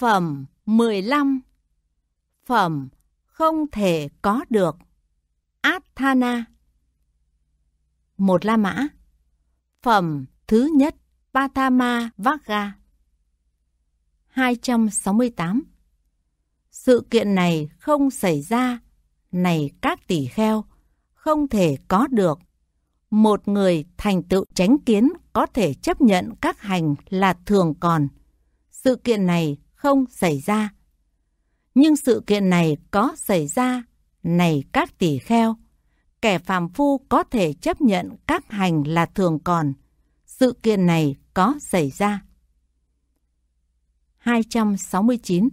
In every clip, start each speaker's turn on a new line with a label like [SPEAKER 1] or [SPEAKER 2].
[SPEAKER 1] Phẩm 15 Phẩm không thể có được Athana Một La Mã Phẩm thứ nhất Patama Vaga 268 Sự kiện này không xảy ra Này các tỷ kheo Không thể có được Một người thành tựu tránh kiến Có thể chấp nhận các hành là thường còn Sự kiện này không xảy ra. Nhưng sự kiện này có xảy ra, này các tỷ kheo, kẻ phàm phu có thể chấp nhận các hành là thường còn. Sự kiện này có xảy ra. 269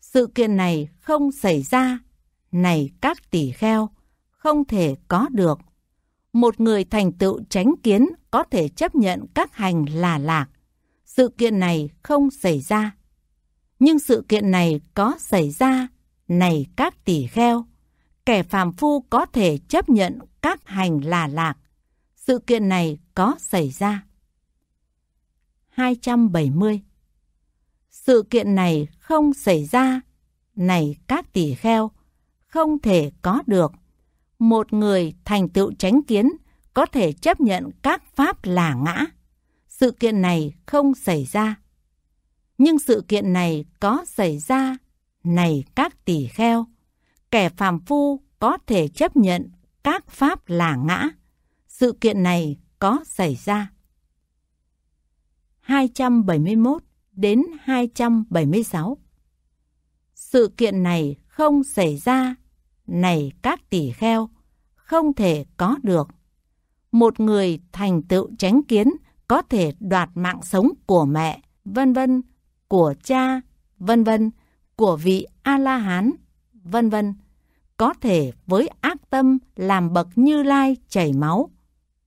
[SPEAKER 1] Sự kiện này không xảy ra, này các tỷ kheo, không thể có được. Một người thành tựu tránh kiến có thể chấp nhận các hành là lạc. Sự kiện này không xảy ra. Nhưng sự kiện này có xảy ra, này các tỷ kheo, kẻ phàm phu có thể chấp nhận các hành là lạc. Sự kiện này có xảy ra. 270 Sự kiện này không xảy ra, này các tỷ kheo, không thể có được. Một người thành tựu tránh kiến có thể chấp nhận các pháp là ngã. Sự kiện này không xảy ra. Nhưng sự kiện này có xảy ra, này các tỷ kheo, kẻ phàm phu có thể chấp nhận các pháp là ngã. Sự kiện này có xảy ra. 271 đến 276 Sự kiện này không xảy ra, này các tỷ kheo, không thể có được. Một người thành tựu tránh kiến có thể đoạt mạng sống của mẹ, vân vân của cha, vân vân, của vị A-la-hán, vân vân, có thể với ác tâm làm bậc như lai chảy máu,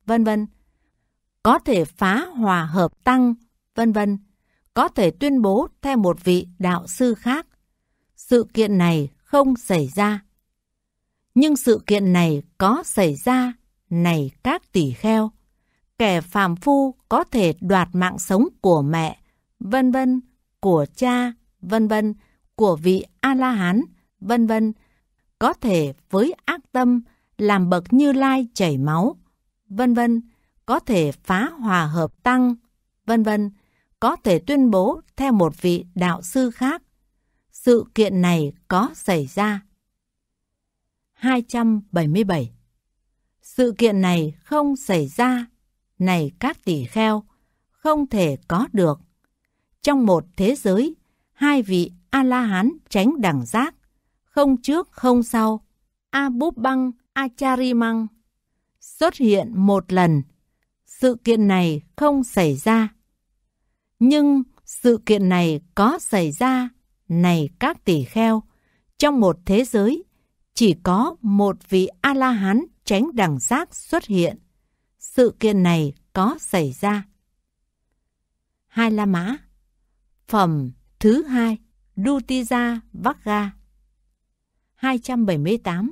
[SPEAKER 1] vân vân, có thể phá hòa hợp tăng, vân vân, có thể tuyên bố theo một vị đạo sư khác. Sự kiện này không xảy ra. Nhưng sự kiện này có xảy ra, này các tỷ kheo. Kẻ phàm phu có thể đoạt mạng sống của mẹ, vân vân, của cha, vân vân, của vị A-la-hán, vân vân, có thể với ác tâm làm bậc Như Lai chảy máu, vân vân, có thể phá hòa hợp tăng, vân vân, có thể tuyên bố theo một vị đạo sư khác. Sự kiện này có xảy ra. 277 Sự kiện này không xảy ra, này các tỷ kheo, không thể có được trong một thế giới, hai vị A-la-hán tránh đẳng giác, không trước không sau, A-búp băng, A-charimăng, xuất hiện một lần. Sự kiện này không xảy ra. Nhưng sự kiện này có xảy ra, này các tỷ kheo, trong một thế giới, chỉ có một vị A-la-hán tránh đẳng giác xuất hiện. Sự kiện này có xảy ra. Hai La Mã Phẩm thứ hai Dutija Vagga 278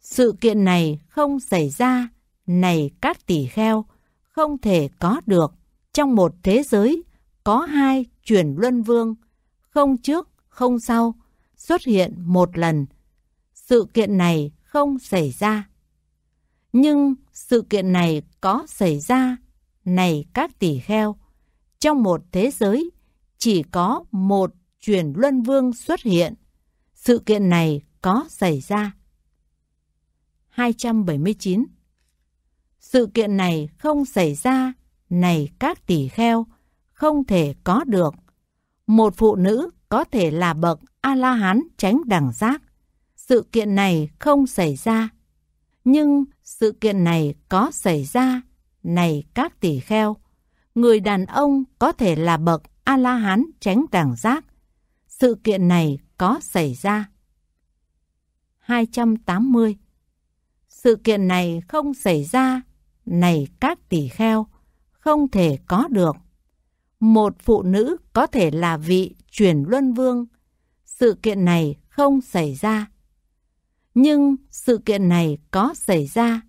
[SPEAKER 1] Sự kiện này không xảy ra, này các tỷ kheo, không thể có được trong một thế giới có hai chuyển luân vương, không trước, không sau, xuất hiện một lần. Sự kiện này không xảy ra. Nhưng sự kiện này có xảy ra, này các tỷ kheo, trong một thế giới chỉ có một truyền luân vương xuất hiện. Sự kiện này có xảy ra. 279 Sự kiện này không xảy ra, này các tỷ kheo, không thể có được. Một phụ nữ có thể là bậc A-la-hán tránh đẳng giác. Sự kiện này không xảy ra. Nhưng sự kiện này có xảy ra, này các tỷ kheo. Người đàn ông có thể là bậc A-la-hán tránh tàng giác. Sự kiện này có xảy ra. 280 Sự kiện này không xảy ra, này các tỷ kheo, không thể có được. Một phụ nữ có thể là vị chuyển luân vương. Sự kiện này không xảy ra. Nhưng sự kiện này có xảy ra.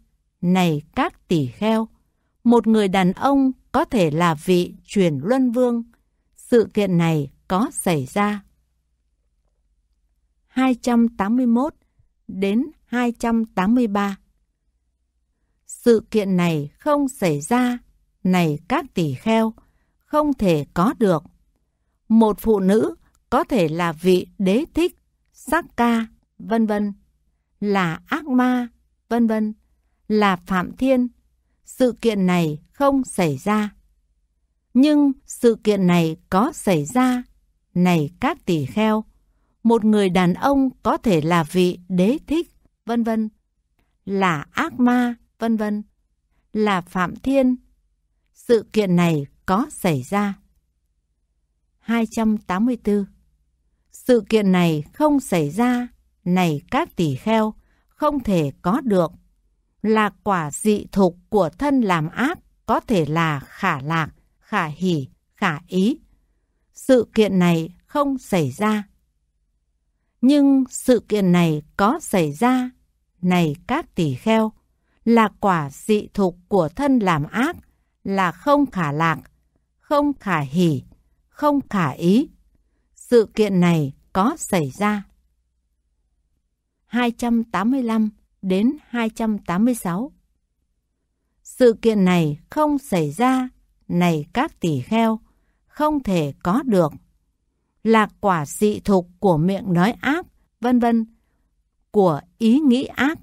[SPEAKER 1] Này các tỷ kheo, một người đàn ông có thể là vị chuyển luân vương sự kiện này có xảy ra. 281 đến 283 Sự kiện này không xảy ra, này các tỷ kheo, không thể có được. Một phụ nữ có thể là vị đế thích, sắc ca, vân vân, là ác ma, vân vân, là phạm thiên. Sự kiện này không xảy ra. Nhưng sự kiện này có xảy ra. Này các tỷ kheo, một người đàn ông có thể là vị đế thích, vân vân, là ác ma, vân vân, là phạm thiên. Sự kiện này có xảy ra. 284. Sự kiện này không xảy ra, này các tỷ kheo, không thể có được. Là quả dị thục của thân làm ác có thể là khả lạc, khả hỉ, khả ý. Sự kiện này không xảy ra. Nhưng sự kiện này có xảy ra, này các tỷ kheo, là quả dị thục của thân làm ác, là không khả lạc, không khả hỉ, không khả ý. Sự kiện này có xảy ra. 285 đến 286 Sự kiện này không xảy ra này các tỷ kheo, không thể có được. Là quả dị thục của miệng nói ác, vân vân, của ý nghĩ ác,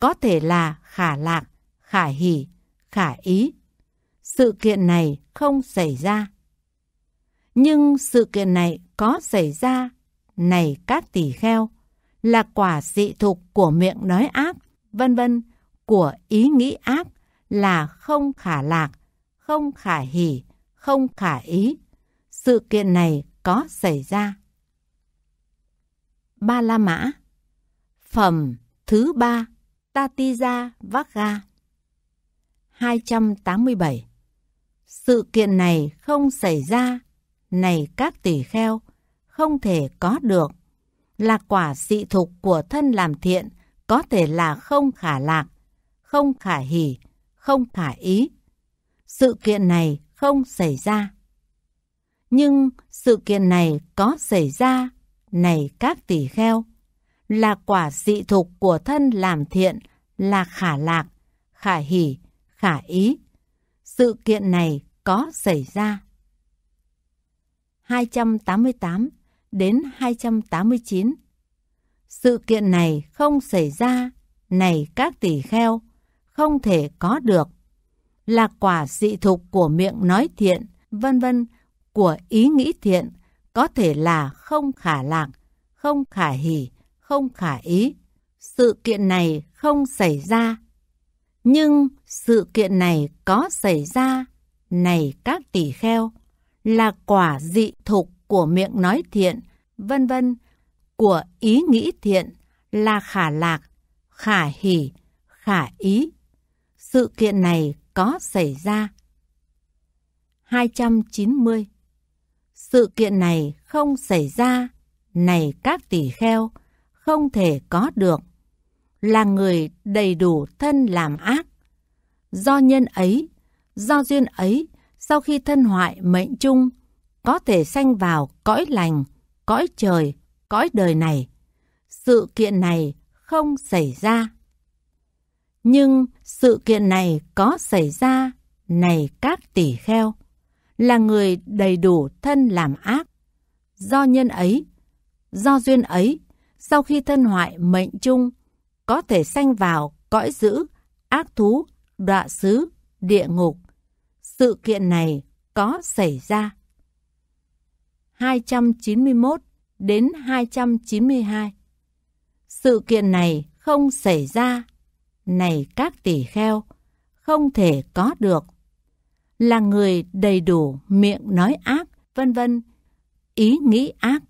[SPEAKER 1] có thể là khả lạc, khả hỷ, khả ý. Sự kiện này không xảy ra. Nhưng sự kiện này có xảy ra, này các tỷ kheo, là quả dị thục của miệng nói ác, vân vân, của ý nghĩ ác là không khả lạc, không khả hỉ, không khả ý. Sự kiện này có xảy ra. Ba La Mã Phẩm thứ ba Tatija Vaga 287 Sự kiện này không xảy ra, này các tỷ kheo, không thể có được. Là quả dị thục của thân làm thiện có thể là không khả lạc, không khả hỉ, không khả ý sự kiện này không xảy ra. Nhưng sự kiện này có xảy ra, này các tỷ kheo, là quả dị thục của thân làm thiện, là khả lạc, khả hỷ, khả ý. Sự kiện này có xảy ra. 288 đến 289 Sự kiện này không xảy ra, này các tỷ kheo, không thể có được là quả dị thục của miệng nói thiện, vân vân, của ý nghĩ thiện, có thể là không khả lạc, không khả hỷ, không khả ý. Sự kiện này không xảy ra. Nhưng sự kiện này có xảy ra, này các tỷ kheo, là quả dị thục của miệng nói thiện, vân vân, của ý nghĩ thiện là khả lạc, khả hỷ, khả ý. Sự kiện này có xảy ra. 290. Sự kiện này không xảy ra, này các tỷ kheo, không thể có được. Là người đầy đủ thân làm ác. Do nhân ấy, do duyên ấy, sau khi thân hoại mệnh chung, có thể sanh vào cõi lành, cõi trời, cõi đời này. Sự kiện này không xảy ra. Nhưng sự kiện này có xảy ra, này các tỷ kheo, là người đầy đủ thân làm ác. Do nhân ấy, do duyên ấy, sau khi thân hoại mệnh chung, có thể sanh vào cõi dữ, ác thú, đọa xứ, địa ngục. Sự kiện này có xảy ra. 291 đến 292 Sự kiện này không xảy ra này các tỷ kheo không thể có được là người đầy đủ miệng nói ác vân vân ý nghĩ ác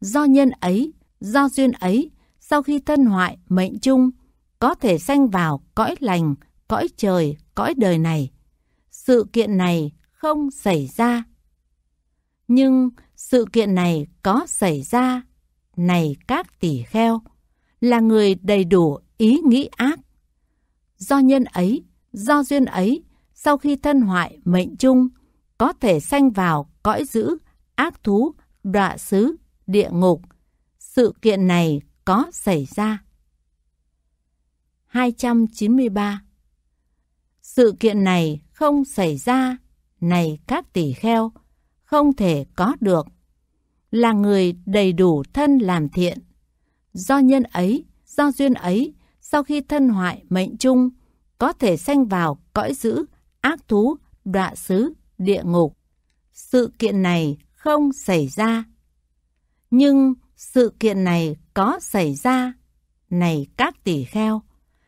[SPEAKER 1] do nhân ấy do duyên ấy sau khi thân hoại mệnh chung có thể sanh vào cõi lành cõi trời cõi đời này sự kiện này không xảy ra nhưng sự kiện này có xảy ra này các tỷ kheo là người đầy đủ ý nghĩ ác do nhân ấy, do duyên ấy, sau khi thân hoại mệnh chung, có thể sanh vào cõi dữ, ác thú, đọa xứ, địa ngục. Sự kiện này có xảy ra. 293 Sự kiện này không xảy ra, này các tỷ kheo, không thể có được. Là người đầy đủ thân làm thiện. Do nhân ấy, do duyên ấy, sau khi thân hoại mệnh chung, có thể sanh vào cõi dữ, ác thú, đọa xứ, địa ngục. Sự kiện này không xảy ra. Nhưng sự kiện này có xảy ra. Này các tỷ kheo,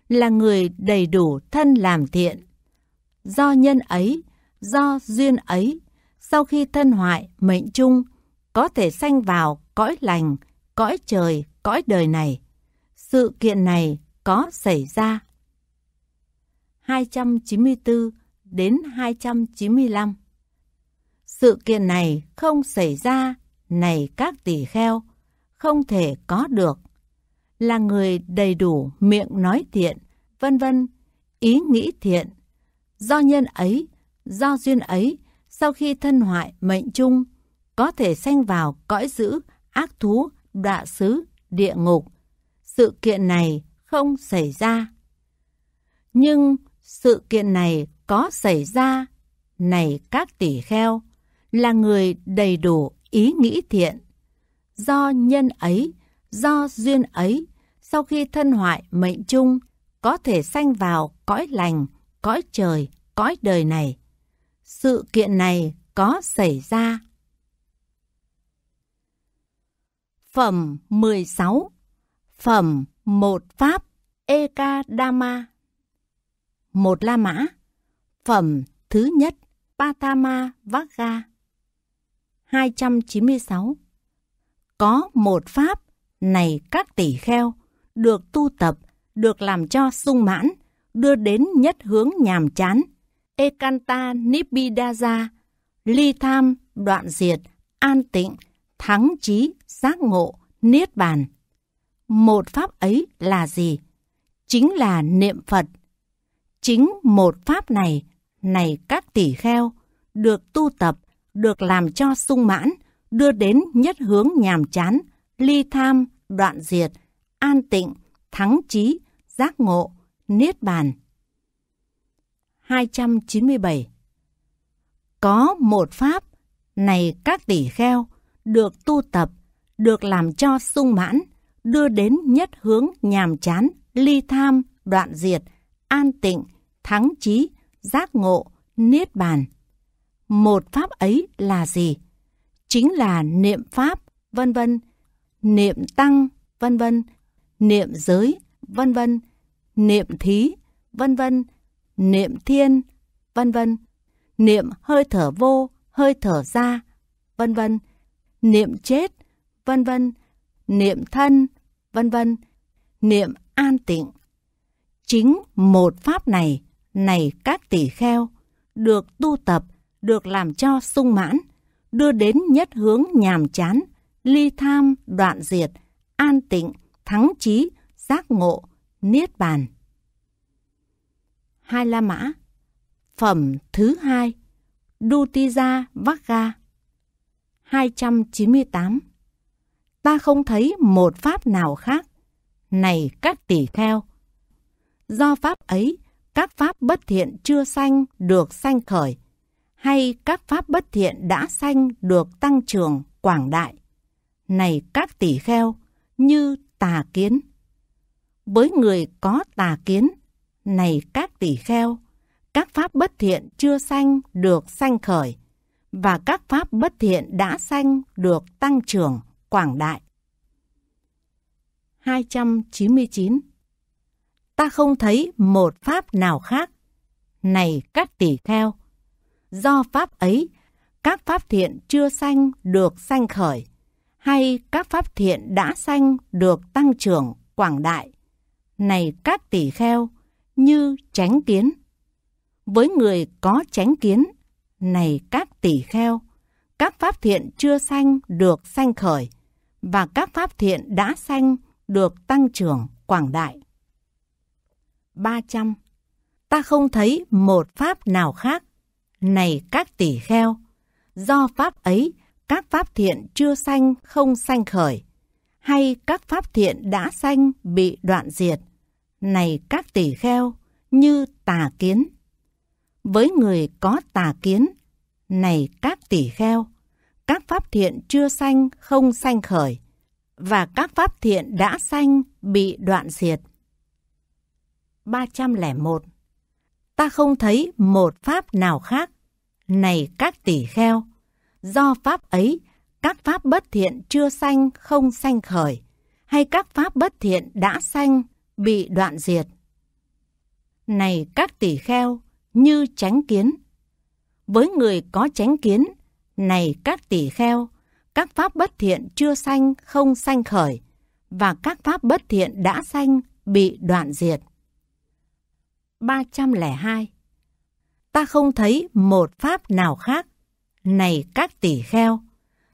[SPEAKER 1] là người đầy đủ thân làm thiện. Do nhân ấy, do duyên ấy, sau khi thân hoại mệnh chung, có thể sanh vào cõi lành, cõi trời, cõi đời này. Sự kiện này có xảy ra. 294 đến 295 Sự kiện này không xảy ra, này các tỷ kheo, không thể có được. Là người đầy đủ miệng nói thiện, vân vân, ý nghĩ thiện. Do nhân ấy, do duyên ấy, sau khi thân hoại mệnh chung, có thể sanh vào cõi dữ, ác thú, đọa xứ, địa ngục. Sự kiện này không xảy ra. Nhưng sự kiện này có xảy ra, này các tỷ kheo, là người đầy đủ ý nghĩ thiện. Do nhân ấy, do duyên ấy, sau khi thân hoại mệnh chung, có thể sanh vào cõi lành, cõi trời, cõi đời này. Sự kiện này có xảy ra. Phẩm 16 Phẩm một Pháp Ekadama Một La Mã Phẩm thứ nhất Patama Vagga 296 Có một Pháp này các tỷ kheo được tu tập, được làm cho sung mãn, đưa đến nhất hướng nhàm chán. Ekanta Nibbidaja, ly tham, đoạn diệt, an tịnh, thắng trí, giác ngộ, niết bàn một pháp ấy là gì? Chính là niệm Phật. Chính một pháp này, này các tỷ kheo, được tu tập, được làm cho sung mãn, đưa đến nhất hướng nhàm chán, ly tham, đoạn diệt, an tịnh, thắng trí, giác ngộ, niết bàn. 297 Có một pháp, này các tỷ kheo, được tu tập, được làm cho sung mãn, đưa đến nhất hướng nhàm chán, ly tham, đoạn diệt, an tịnh, thắng trí, giác ngộ, niết bàn. Một pháp ấy là gì? Chính là niệm pháp, vân vân, niệm tăng, vân vân, niệm giới, vân vân, niệm thí, vân vân, niệm thiên, vân vân, niệm hơi thở vô, hơi thở ra, vân vân, niệm chết, vân vân, niệm thân, vân vân, niệm an tịnh. Chính một pháp này, này các tỷ kheo, được tu tập, được làm cho sung mãn, đưa đến nhất hướng nhàm chán, ly tham, đoạn diệt, an tịnh, thắng trí, giác ngộ, niết bàn. Hai La Mã Phẩm thứ hai Dutija Vagga 298 ta không thấy một pháp nào khác. Này các tỷ kheo! Do pháp ấy, các pháp bất thiện chưa sanh được sanh khởi, hay các pháp bất thiện đã sanh được tăng trưởng quảng đại. Này các tỷ kheo, như tà kiến. Với người có tà kiến, này các tỷ kheo, các pháp bất thiện chưa sanh được sanh khởi, và các pháp bất thiện đã sanh được tăng trưởng quảng đại. 299 Ta không thấy một pháp nào khác. Này các tỷ kheo, do pháp ấy, các pháp thiện chưa sanh được sanh khởi, hay các pháp thiện đã sanh được tăng trưởng quảng đại. Này các tỷ kheo, như tránh kiến. Với người có tránh kiến, này các tỷ kheo, các pháp thiện chưa sanh được sanh khởi, và các pháp thiện đã sanh được tăng trưởng quảng đại. 300. Ta không thấy một pháp nào khác, này các tỷ kheo, do pháp ấy các pháp thiện chưa sanh không sanh khởi, hay các pháp thiện đã sanh bị đoạn diệt, này các tỷ kheo, như tà kiến. Với người có tà kiến, này các tỷ kheo, các pháp thiện chưa sanh không sanh khởi và các pháp thiện đã sanh bị đoạn diệt. 301. Ta không thấy một pháp nào khác, này các tỷ kheo, do pháp ấy các pháp bất thiện chưa sanh không sanh khởi, hay các pháp bất thiện đã sanh bị đoạn diệt. Này các tỷ kheo, như tránh kiến. Với người có tránh kiến này các tỷ kheo, các pháp bất thiện chưa sanh không sanh khởi, và các pháp bất thiện đã sanh bị đoạn diệt. 302 Ta không thấy một pháp nào khác. Này các tỷ kheo,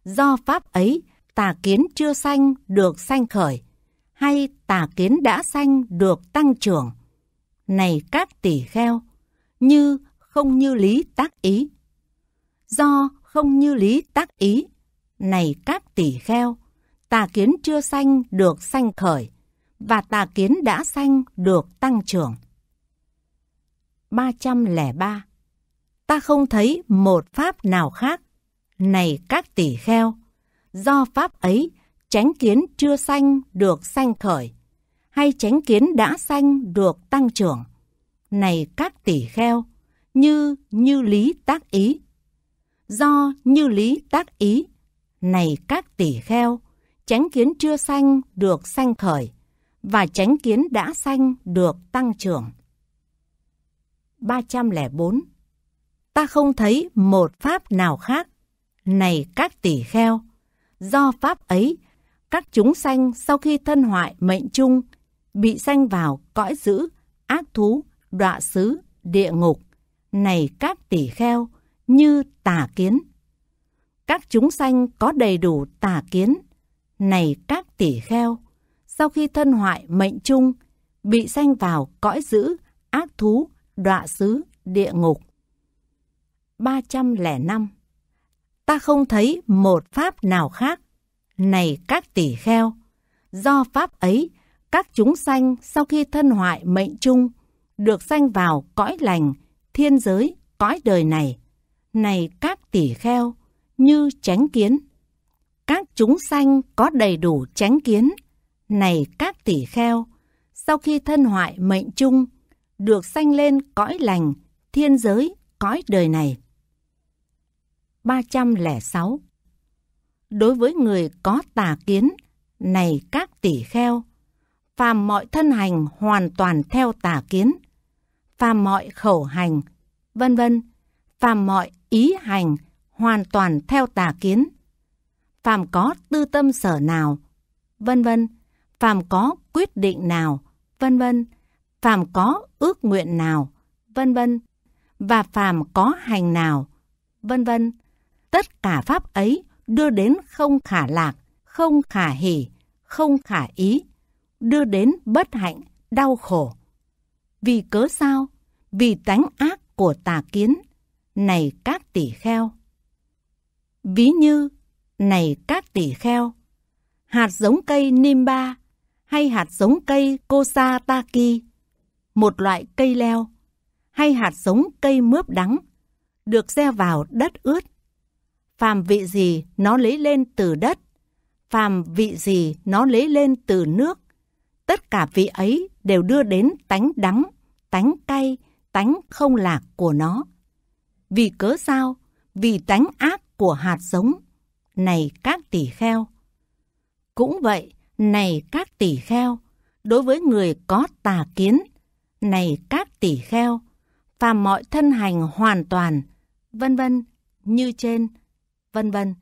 [SPEAKER 1] do pháp ấy tà kiến chưa sanh được sanh khởi, hay tà kiến đã sanh được tăng trưởng. Này các tỷ kheo, như không như lý tác ý. Do không như lý tác ý. Này các tỷ kheo, tà kiến chưa sanh được sanh khởi, và tà kiến đã sanh được tăng trưởng. 303. Ta không thấy một pháp nào khác. Này các tỷ kheo, do pháp ấy tránh kiến chưa sanh được sanh khởi, hay tránh kiến đã sanh được tăng trưởng. Này các tỷ kheo, như như lý tác ý, do như lý tác ý. Này các tỷ kheo, chánh kiến chưa sanh được sanh khởi và chánh kiến đã sanh được tăng trưởng. 304. Ta không thấy một pháp nào khác. Này các tỷ kheo, do pháp ấy, các chúng sanh sau khi thân hoại mệnh chung bị sanh vào cõi dữ, ác thú, đọa xứ, địa ngục. Này các tỷ kheo, như tà kiến. Các chúng sanh có đầy đủ tà kiến, này các tỷ kheo, sau khi thân hoại mệnh chung, bị sanh vào cõi dữ, ác thú, đọa xứ, địa ngục. 305 Ta không thấy một pháp nào khác, này các tỷ kheo, do pháp ấy, các chúng sanh sau khi thân hoại mệnh chung, được sanh vào cõi lành, thiên giới, cõi đời này này các tỷ kheo, như tránh kiến. Các chúng sanh có đầy đủ tránh kiến, này các tỷ kheo, sau khi thân hoại mệnh chung, được sanh lên cõi lành, thiên giới, cõi đời này. 306 Đối với người có tà kiến, này các tỷ kheo, phàm mọi thân hành hoàn toàn theo tà kiến, phàm mọi khẩu hành, vân vân phàm mọi ý hành hoàn toàn theo tà kiến. Phàm có tư tâm sở nào, vân vân, phàm có quyết định nào, vân vân, phàm có ước nguyện nào, vân vân, và phàm có hành nào, vân vân. Tất cả pháp ấy đưa đến không khả lạc, không khả hỷ, không khả ý, đưa đến bất hạnh, đau khổ. Vì cớ sao? Vì tánh ác của tà kiến, này các tỷ kheo. Ví như, này các tỷ kheo, hạt giống cây Nimba hay hạt giống cây Kosataki, một loại cây leo, hay hạt giống cây mướp đắng, được gieo vào đất ướt. Phàm vị gì nó lấy lên từ đất, phàm vị gì nó lấy lên từ nước, tất cả vị ấy đều đưa đến tánh đắng, tánh cay, tánh không lạc của nó vì cớ sao, vì tánh ác của hạt giống. Này các tỷ kheo! Cũng vậy, này các tỷ kheo! Đối với người có tà kiến, này các tỷ kheo! Và mọi thân hành hoàn toàn, vân vân, như trên, vân vân.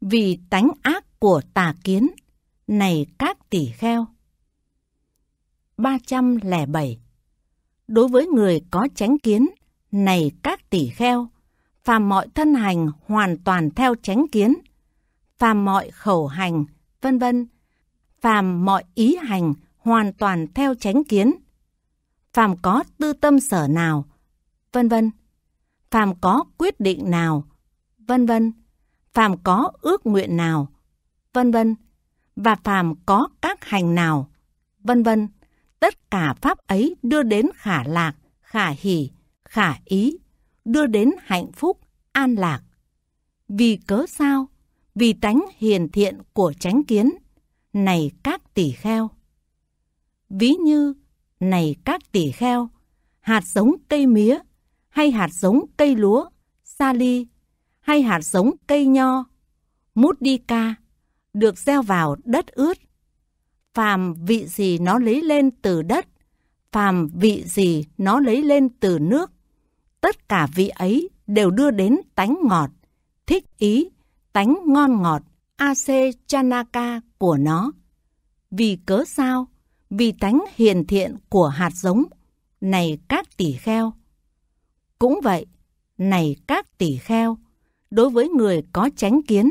[SPEAKER 1] Vì tánh ác của tà kiến, này các tỷ kheo! 307 Đối với người có chánh kiến, này các tỷ kheo, phàm mọi thân hành hoàn toàn theo chánh kiến, phàm mọi khẩu hành, vân vân, phàm mọi ý hành hoàn toàn theo chánh kiến, phàm có tư tâm sở nào, vân vân, phàm có quyết định nào, vân vân, phàm có ước nguyện nào, vân vân, và phàm có các hành nào, vân vân, tất cả pháp ấy đưa đến khả lạc, khả hỷ, khả ý, đưa đến hạnh phúc, an lạc. Vì cớ sao? Vì tánh hiền thiện của chánh kiến, này các tỷ kheo. Ví như, này các tỷ kheo, hạt giống cây mía, hay hạt giống cây lúa, sa ly, hay hạt giống cây nho, mút đi ca, được gieo vào đất ướt. Phàm vị gì nó lấy lên từ đất, phàm vị gì nó lấy lên từ nước, tất cả vị ấy đều đưa đến tánh ngọt, thích ý, tánh ngon ngọt, AC Chanaka của nó. Vì cớ sao? Vì tánh hiền thiện của hạt giống, này các tỷ kheo. Cũng vậy, này các tỷ kheo, đối với người có chánh kiến,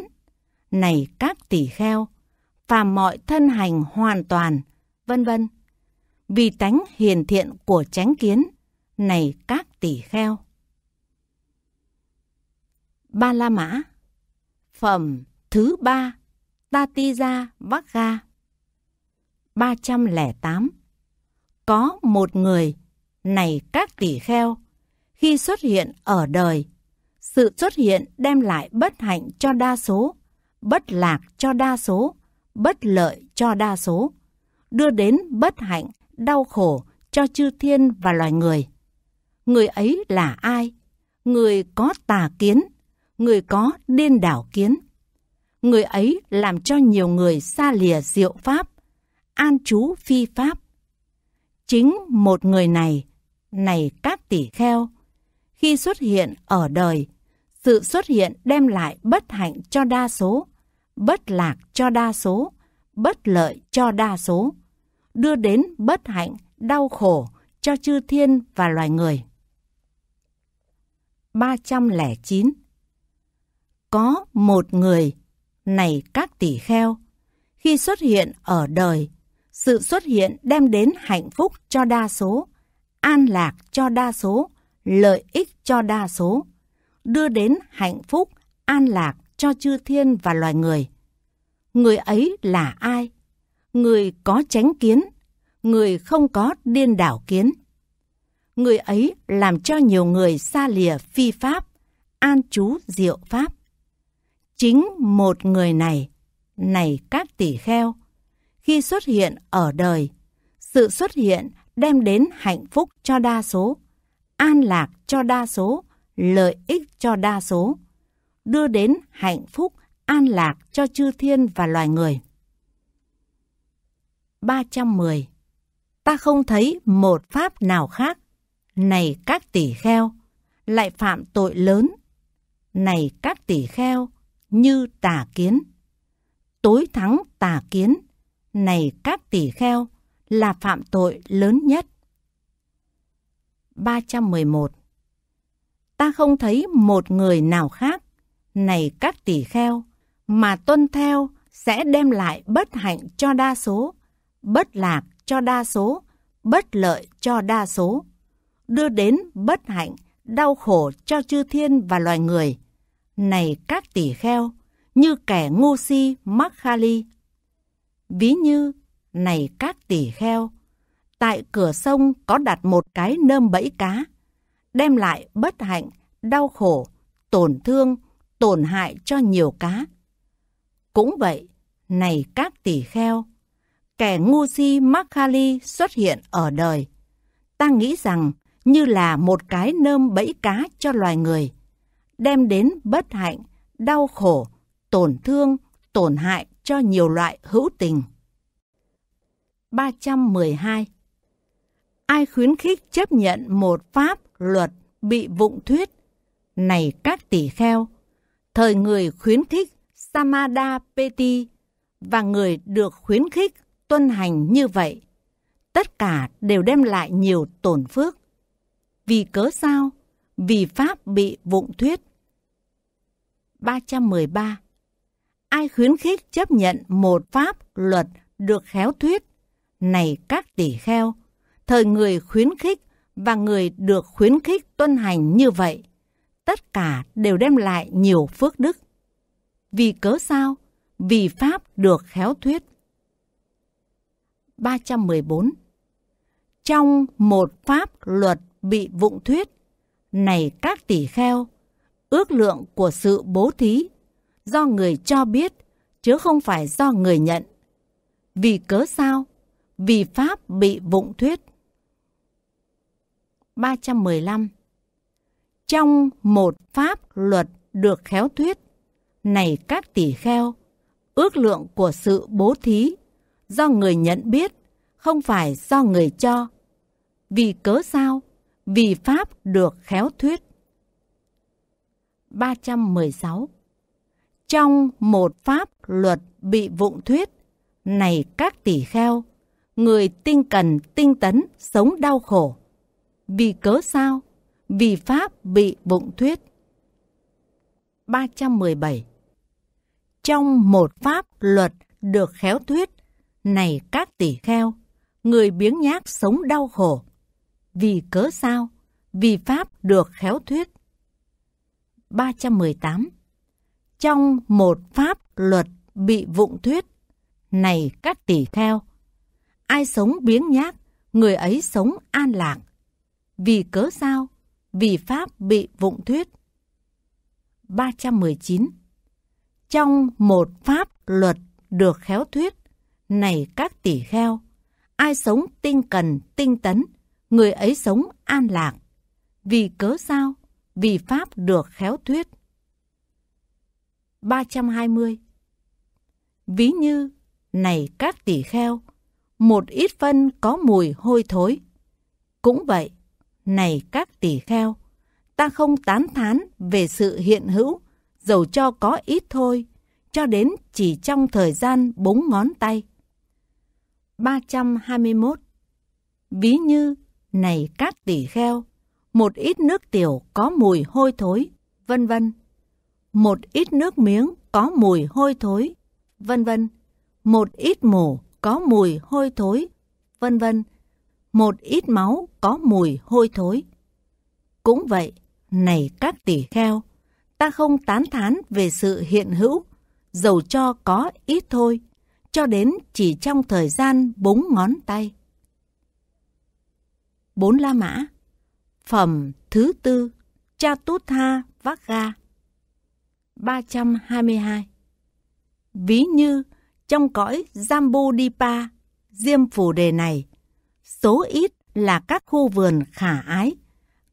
[SPEAKER 1] này các tỷ kheo, phàm mọi thân hành hoàn toàn, vân vân. Vì tánh hiền thiện của chánh kiến, này các tỷ kheo. Ba La Mã Phẩm thứ ba Tatija Vagga 308 Có một người, này các tỷ kheo, khi xuất hiện ở đời, sự xuất hiện đem lại bất hạnh cho đa số, bất lạc cho đa số, bất lợi cho đa số, đưa đến bất hạnh, đau khổ cho chư thiên và loài người. Người ấy là ai? Người có tà kiến, người có điên đảo kiến. Người ấy làm cho nhiều người xa lìa diệu pháp, an trú phi pháp. Chính một người này, này các tỷ kheo, khi xuất hiện ở đời, sự xuất hiện đem lại bất hạnh cho đa số, bất lạc cho đa số, bất lợi cho đa số, đưa đến bất hạnh, đau khổ cho chư thiên và loài người. 309 có một người. Này các tỷ kheo, khi xuất hiện ở đời, sự xuất hiện đem đến hạnh phúc cho đa số, an lạc cho đa số, lợi ích cho đa số, đưa đến hạnh phúc, an lạc cho chư thiên và loài người. Người ấy là ai? Người có tránh kiến, người không có điên đảo kiến. Người ấy làm cho nhiều người xa lìa phi pháp, an chú diệu pháp. Chính một người này, này các tỷ kheo, khi xuất hiện ở đời, sự xuất hiện đem đến hạnh phúc cho đa số, an lạc cho đa số, lợi ích cho đa số, đưa đến hạnh phúc, an lạc cho chư thiên và loài người. 310. Ta không thấy một pháp nào khác, này các tỷ kheo, lại phạm tội lớn. Này các tỷ kheo, như tà kiến. Tối thắng tà kiến, này các tỷ kheo, là phạm tội lớn nhất. 311 Ta không thấy một người nào khác, này các tỷ kheo, mà tuân theo sẽ đem lại bất hạnh cho đa số, bất lạc cho đa số, bất lợi cho đa số, đưa đến bất hạnh, đau khổ cho chư thiên và loài người, này các tỷ kheo, như kẻ ngu si mắc khali. Ví như, này các tỷ kheo, tại cửa sông có đặt một cái nơm bẫy cá, đem lại bất hạnh, đau khổ, tổn thương, tổn hại cho nhiều cá. Cũng vậy, này các tỷ kheo, kẻ ngu si mắc khali xuất hiện ở đời. Ta nghĩ rằng như là một cái nơm bẫy cá cho loài người đem đến bất hạnh, đau khổ, tổn thương, tổn hại cho nhiều loại hữu tình. 312. Ai khuyến khích chấp nhận một pháp luật bị vụng thuyết? Này các tỷ kheo, thời người khuyến khích Samada Peti và người được khuyến khích tuân hành như vậy, tất cả đều đem lại nhiều tổn phước. Vì cớ sao? vì Pháp bị vụng thuyết. 313. Ai khuyến khích chấp nhận một Pháp luật được khéo thuyết? Này các tỷ kheo, thời người khuyến khích và người được khuyến khích tuân hành như vậy, tất cả đều đem lại nhiều phước đức. Vì cớ sao? Vì Pháp được khéo thuyết. 314. Trong một Pháp luật bị vụng thuyết, này các tỷ kheo, ước lượng của sự bố thí, do người cho biết, chứ không phải do người nhận. Vì cớ sao? Vì Pháp bị vụng thuyết. 315 Trong một Pháp luật được khéo thuyết, này các tỷ kheo, ước lượng của sự bố thí, do người nhận biết, không phải do người cho. Vì cớ sao? vì Pháp được khéo thuyết. 316. Trong một Pháp luật bị vụng thuyết, này các tỷ kheo, người tinh cần tinh tấn sống đau khổ. Vì cớ sao? Vì Pháp bị vụng thuyết. 317. Trong một Pháp luật được khéo thuyết, này các tỷ kheo, người biếng nhác sống đau khổ vì cớ sao? Vì Pháp được khéo thuyết. 318. Trong một Pháp luật bị vụng thuyết, này các tỷ kheo, ai sống biếng nhác, người ấy sống an lạc. Vì cớ sao? Vì Pháp bị vụng thuyết. 319. Trong một Pháp luật được khéo thuyết, này các tỷ kheo, ai sống tinh cần, tinh tấn, người ấy sống an lạc. Vì cớ sao? Vì Pháp được khéo thuyết. 320 Ví như, này các tỷ kheo, một ít phân có mùi hôi thối. Cũng vậy, này các tỷ kheo, ta không tán thán về sự hiện hữu, dầu cho có ít thôi, cho đến chỉ trong thời gian bốn ngón tay. 321 Ví như, này các tỷ kheo, một ít nước tiểu có mùi hôi thối, vân vân. Một ít nước miếng có mùi hôi thối, vân vân. Một ít mổ có mùi hôi thối, vân vân. Một ít máu có mùi hôi thối. Cũng vậy, này các tỷ kheo, ta không tán thán về sự hiện hữu, dầu cho có ít thôi, cho đến chỉ trong thời gian búng ngón tay bốn La Mã. Phẩm thứ tư cha Chatutha Vagga 322 Ví như trong cõi Jambodipa, Diêm Phù Đề này, số ít là các khu vườn khả ái,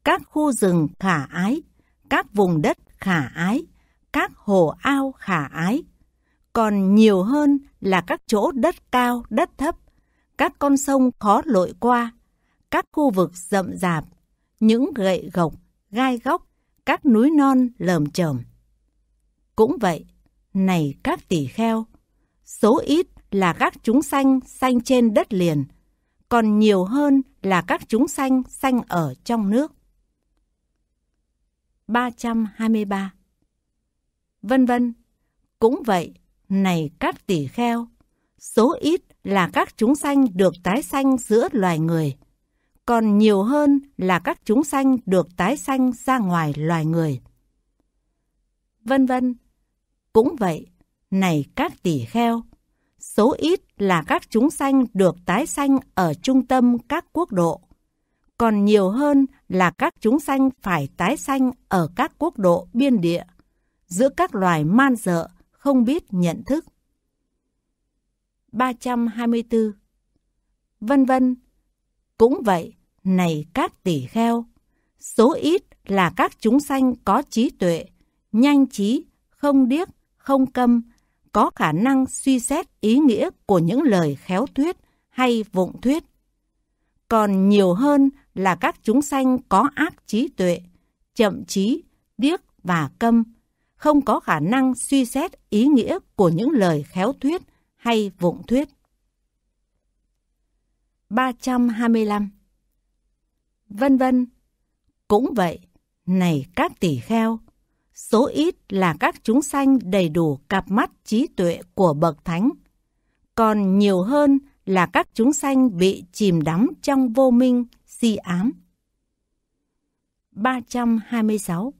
[SPEAKER 1] các khu rừng khả ái, các vùng đất khả ái, các hồ ao khả ái. Còn nhiều hơn là các chỗ đất cao, đất thấp, các con sông khó lội qua, các khu vực rậm rạp, những gậy gộc, gai góc, các núi non lởm chởm. Cũng vậy, này các tỷ kheo, số ít là các chúng sanh sanh trên đất liền, còn nhiều hơn là các chúng sanh sanh ở trong nước. 323 Vân vân, cũng vậy, này các tỷ kheo, số ít là các chúng sanh được tái sanh giữa loài người – còn nhiều hơn là các chúng sanh được tái sanh ra ngoài loài người. Vân vân. Cũng vậy, này các tỷ kheo, số ít là các chúng sanh được tái sanh ở trung tâm các quốc độ, còn nhiều hơn là các chúng sanh phải tái sanh ở các quốc độ biên địa, giữa các loài man dợ không biết nhận thức. 324 Vân vân cũng vậy, này các tỷ kheo, số ít là các chúng sanh có trí tuệ, nhanh trí, không điếc, không câm, có khả năng suy xét ý nghĩa của những lời khéo thuyết hay vụng thuyết. Còn nhiều hơn là các chúng sanh có ác trí tuệ, chậm trí, điếc và câm, không có khả năng suy xét ý nghĩa của những lời khéo thuyết hay vụng thuyết. 325 Vân vân Cũng vậy, này các tỷ kheo, số ít là các chúng sanh đầy đủ cặp mắt trí tuệ của Bậc Thánh, còn nhiều hơn là các chúng sanh bị chìm đắm trong vô minh, si ám. 326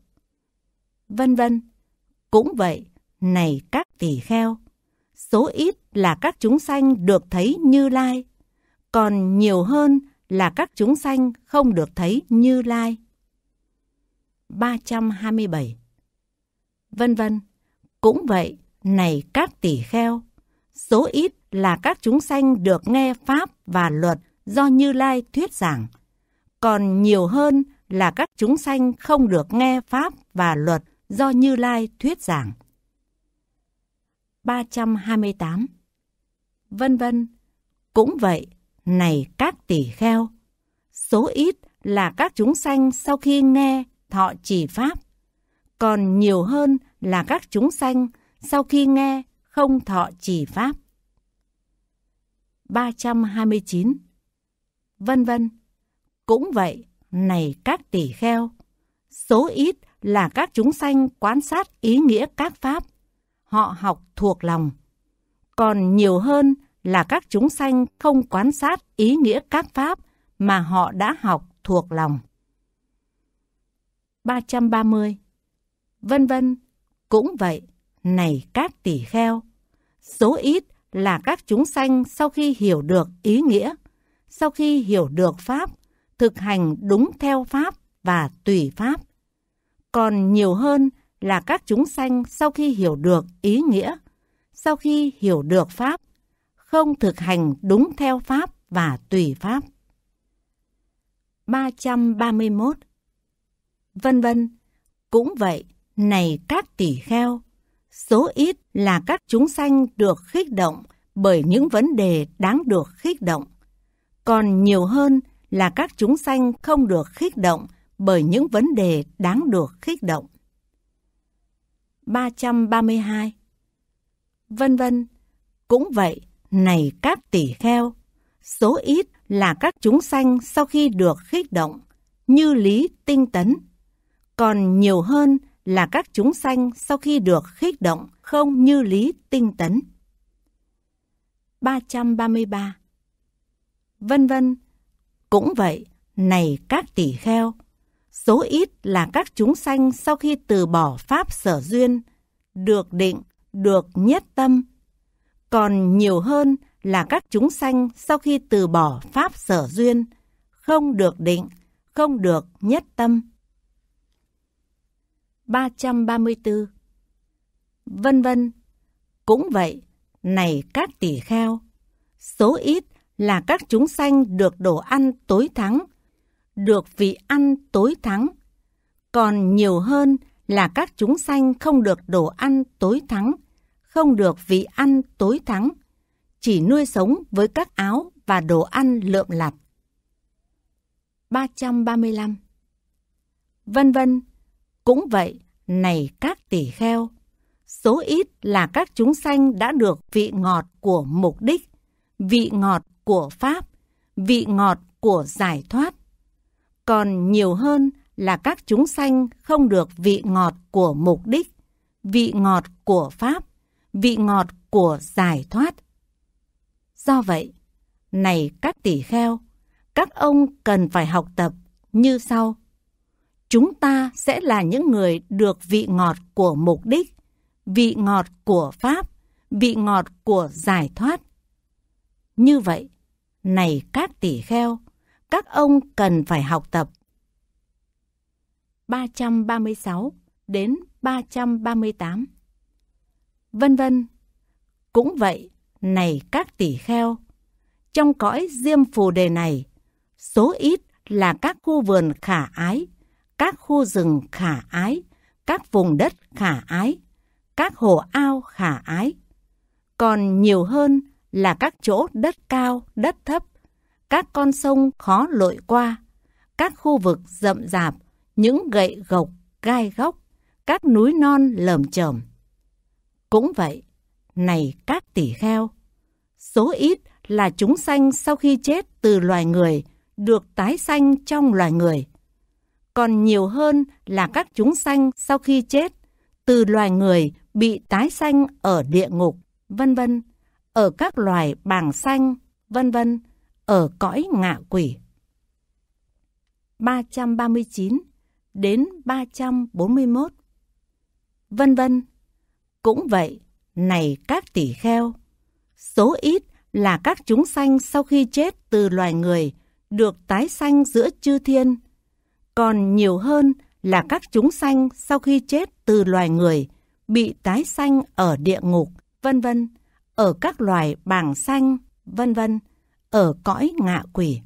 [SPEAKER 1] Vân vân Cũng vậy, này các tỷ kheo, số ít là các chúng sanh được thấy như lai, còn nhiều hơn là các chúng sanh không được thấy Như Lai. 327 Vân vân, cũng vậy, này các tỷ kheo, số ít là các chúng sanh được nghe Pháp và luật do Như Lai thuyết giảng, còn nhiều hơn là các chúng sanh không được nghe Pháp và luật do Như Lai thuyết giảng. 328 Vân vân, cũng vậy, này các tỷ kheo. Số ít là các chúng sanh sau khi nghe thọ trì pháp, còn nhiều hơn là các chúng sanh sau khi nghe không thọ trì pháp. 329. Vân vân. Cũng vậy, này các tỷ kheo, số ít là các chúng sanh quan sát ý nghĩa các pháp, họ học thuộc lòng. Còn nhiều hơn là các chúng sanh không quan sát ý nghĩa các pháp mà họ đã học thuộc lòng. 330. Vân vân, cũng vậy, này các tỷ kheo. Số ít là các chúng sanh sau khi hiểu được ý nghĩa, sau khi hiểu được Pháp, thực hành đúng theo Pháp và tùy Pháp. Còn nhiều hơn là các chúng sanh sau khi hiểu được ý nghĩa, sau khi hiểu được Pháp, không thực hành đúng theo Pháp và tùy Pháp. 331 Vân vân, cũng vậy, này các tỷ kheo, số ít là các chúng sanh được khích động bởi những vấn đề đáng được khích động, còn nhiều hơn là các chúng sanh không được khích động bởi những vấn đề đáng được khích động. 332 Vân vân, cũng vậy, này các tỷ kheo, số ít là các chúng sanh sau khi được khích động, như lý tinh tấn. Còn nhiều hơn là các chúng sanh sau khi được khích động không như lý tinh tấn. 333 Vân vân, cũng vậy, này các tỷ kheo, số ít là các chúng sanh sau khi từ bỏ pháp sở duyên, được định, được nhất tâm, còn nhiều hơn là các chúng sanh sau khi từ bỏ pháp sở duyên, không được định, không được nhất tâm. 334 Vân vân, cũng vậy, này các tỷ kheo, số ít là các chúng sanh được đồ ăn tối thắng, được vị ăn tối thắng, còn nhiều hơn là các chúng sanh không được đồ ăn tối thắng, không được vị ăn tối thắng, chỉ nuôi sống với các áo và đồ ăn lượm lặt. 335 Vân vân, cũng vậy, này các tỷ kheo, số ít là các chúng sanh đã được vị ngọt của mục đích, vị ngọt của pháp, vị ngọt của giải thoát. Còn nhiều hơn là các chúng sanh không được vị ngọt của mục đích, vị ngọt của pháp, vị ngọt của giải thoát. Do vậy, này các tỷ kheo, các ông cần phải học tập như sau. Chúng ta sẽ là những người được vị ngọt của mục đích, vị ngọt của pháp, vị ngọt của giải thoát. Như vậy, này các tỷ kheo, các ông cần phải học tập. 336 đến 338 vân vân. Cũng vậy, này các tỷ kheo, trong cõi diêm phù đề này, số ít là các khu vườn khả ái, các khu rừng khả ái, các vùng đất khả ái, các hồ ao khả ái. Còn nhiều hơn là các chỗ đất cao, đất thấp, các con sông khó lội qua, các khu vực rậm rạp, những gậy gộc, gai góc, các núi non lởm chởm. Cũng vậy, này các tỷ kheo, số ít là chúng sanh sau khi chết từ loài người được tái sanh trong loài người. Còn nhiều hơn là các chúng sanh sau khi chết từ loài người bị tái sanh ở địa ngục, vân vân, ở các loài bàng sanh, vân vân, ở cõi ngạ quỷ. 339 đến 341 Vân vân cũng vậy, này các tỷ kheo. Số ít là các chúng sanh sau khi chết từ loài người được tái sanh giữa chư thiên. Còn nhiều hơn là các chúng sanh sau khi chết từ loài người bị tái sanh ở địa ngục, vân vân, ở các loài bảng sanh, vân vân, ở cõi ngạ quỷ.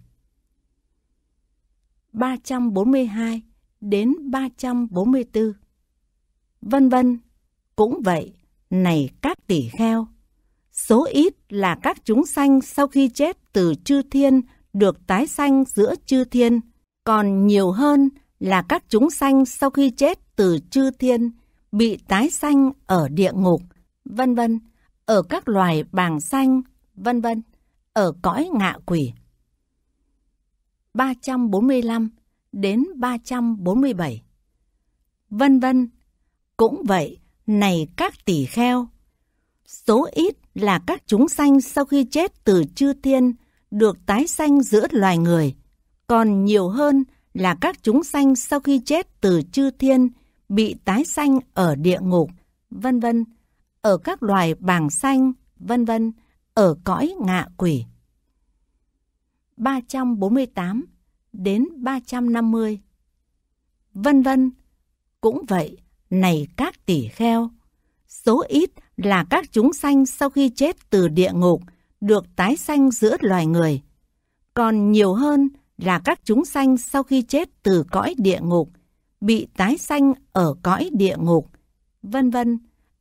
[SPEAKER 1] 342 đến 344 Vân vân cũng vậy, này các tỷ kheo. Số ít là các chúng sanh sau khi chết từ chư thiên được tái sanh giữa chư thiên, còn nhiều hơn là các chúng sanh sau khi chết từ chư thiên bị tái sanh ở địa ngục, vân vân, ở các loài bàng sanh, vân vân, ở cõi ngạ quỷ. 345 đến 347 Vân vân, cũng vậy, này các tỷ kheo. Số ít là các chúng sanh sau khi chết từ chư thiên được tái sanh giữa loài người, còn nhiều hơn là các chúng sanh sau khi chết từ chư thiên bị tái sanh ở địa ngục, vân vân, ở các loài bàng sanh, vân vân, ở cõi ngạ quỷ. 348 đến 350 Vân vân, cũng vậy, này các tỷ kheo. Số ít là các chúng sanh sau khi chết từ địa ngục được tái sanh giữa loài người. Còn nhiều hơn là các chúng sanh sau khi chết từ cõi địa ngục bị tái sanh ở cõi địa ngục, vân vân,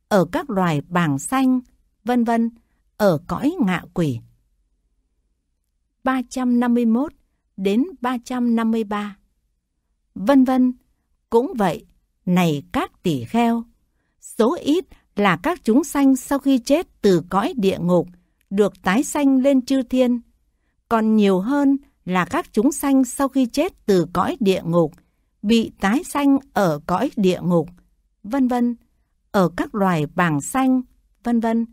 [SPEAKER 1] ở các loài bàng xanh, vân vân, ở cõi ngạ quỷ. 351 đến 353 Vân vân, cũng vậy, này các tỷ kheo. Số ít là các chúng sanh sau khi chết từ cõi địa ngục, được tái sanh lên chư thiên. Còn nhiều hơn là các chúng sanh sau khi chết từ cõi địa ngục, bị tái sanh ở cõi địa ngục, vân vân, ở các loài bàng sanh, vân vân,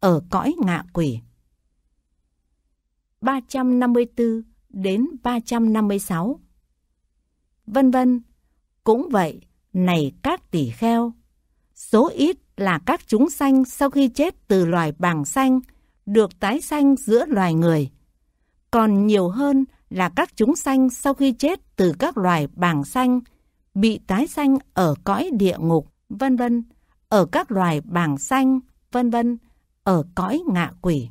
[SPEAKER 1] ở cõi ngạ quỷ. 354 đến 356 Vân vân, cũng vậy, này các tỷ kheo. Số ít là các chúng sanh sau khi chết từ loài bàng sanh được tái sanh giữa loài người. Còn nhiều hơn là các chúng sanh sau khi chết từ các loài bàng sanh bị tái sanh ở cõi địa ngục, vân vân, ở các loài bàng sanh vân vân, ở cõi ngạ quỷ.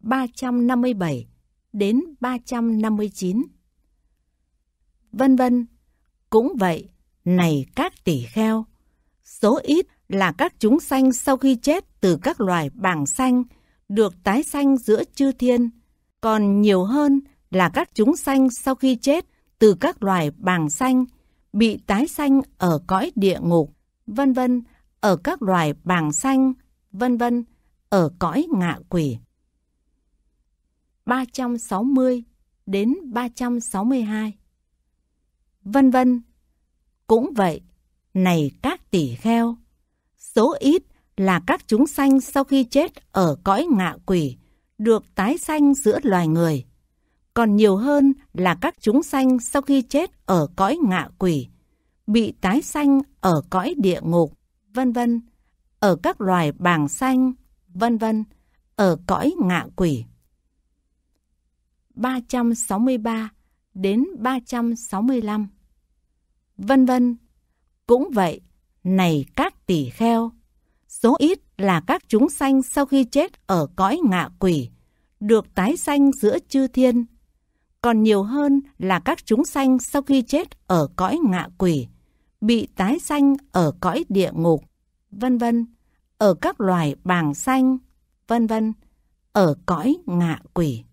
[SPEAKER 1] 357 đến 359 Vân vân cũng vậy, này các tỷ kheo. Số ít là các chúng sanh sau khi chết từ các loài bảng sanh được tái sanh giữa chư thiên. Còn nhiều hơn là các chúng sanh sau khi chết từ các loài bảng sanh bị tái sanh ở cõi địa ngục, vân vân, ở các loài bảng sanh vân vân, ở cõi ngạ quỷ. 360 đến 362 vân vân. Cũng vậy, này các tỷ kheo, số ít là các chúng sanh sau khi chết ở cõi ngạ quỷ được tái sanh giữa loài người, còn nhiều hơn là các chúng sanh sau khi chết ở cõi ngạ quỷ bị tái sanh ở cõi địa ngục, vân vân, ở các loài bàng sanh, vân vân, ở cõi ngạ quỷ. 363 đến 365 vân vân. Cũng vậy, này các tỷ kheo, số ít là các chúng sanh sau khi chết ở cõi ngạ quỷ, được tái sanh giữa chư thiên. Còn nhiều hơn là các chúng sanh sau khi chết ở cõi ngạ quỷ, bị tái sanh ở cõi địa ngục, vân vân, ở các loài bàng sanh, vân vân, ở cõi ngạ quỷ.